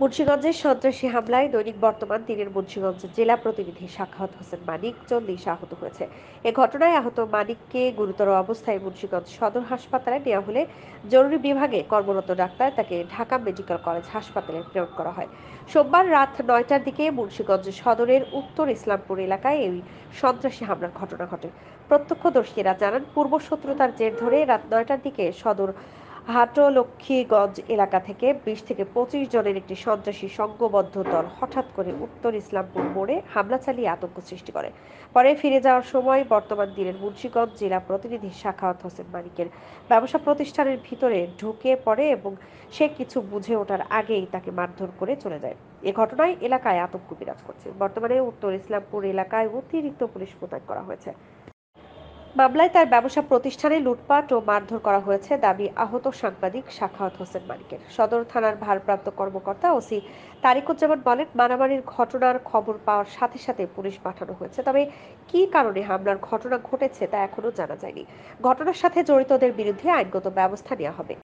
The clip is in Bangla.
মুন্সীগঞ্জের সন্ত্রাসী হামলায় দৈনিক বর্তমান দিনের মুন্সীগঞ্জ জেলা প্রতিনিধি সাক্ষাৎ হোসেন মানিক চল্লিশ আহত হয়েছে এ ঘটনায় আহত মানিককে গুরুতর অবস্থায় মুন্সীগঞ্জ সদর হাসপাতালে নেওয়া হলে জরুরি বিভাগে কর্মরত ডাক্তার তাকে ঢাকা মেডিকেল কলেজ হাসপাতালে প্রেরণ করা হয় সোমবার রাত নয়টার দিকে মুন্সীগঞ্জ সদরের উত্তর ইসলামপুর এলাকায় এই সন্ত্রাসী হামলার ঘটনা ঘটে প্রত্যক্ষদর্শীরা জানান পূর্বশত্রুতার জের ধরে রাত নয়টার দিকে সদর হাটলক্ষ্মীগঞ্জ এলাকা থেকে বিশ থেকে পঁচিশ জনের একটি সন্ত্রাসী সংঘবদ্ধ দল হঠাৎ করে উত্তর ইসলামপুর মোড়ে হামলা চালিয়ে আতঙ্ক সৃষ্টি করে পরে ফিরে যাওয়ার সময় বর্তমান দিনের মুন্সীগঞ্জ জেলা প্রতিনিধি শাখাওয়াত হোসেন মানিকের ব্যবসা প্রতিষ্ঠানের ভিতরে ঢুকে পড়ে এবং সে কিছু বুঝে ওঠার আগেই তাকে মারধর করে চলে যায় এ ঘটনায় এলাকায় আতঙ্ক বিরাজ করছে বর্তমানে উত্তর ইসলামপুর এলাকায় অতিরিক্ত পুলিশ মোতায়েন করা হয়েছে মামলায় তার ব্যবসা প্রতিষ্ঠানে লুটপাট ও মারধর করা হয়েছে দাবি আহত সাংবাদিক সাখাওয়াত হোসেন মালিকের সদর থানার ভারপ্রাপ্ত কর্মকর্তা ওসি তারিকুজ্জামান বলেন মারামারির ঘটনার খবর পাওয়ার সাথে সাথে পুলিশ পাঠানো হয়েছে তবে কি কারণে হামলার ঘটনা ঘটেছে তা এখনও জানা যায়নি ঘটনার সাথে জড়িতদের বিরুদ্ধে আইনগত ব্যবস্থা নেওয়া হবে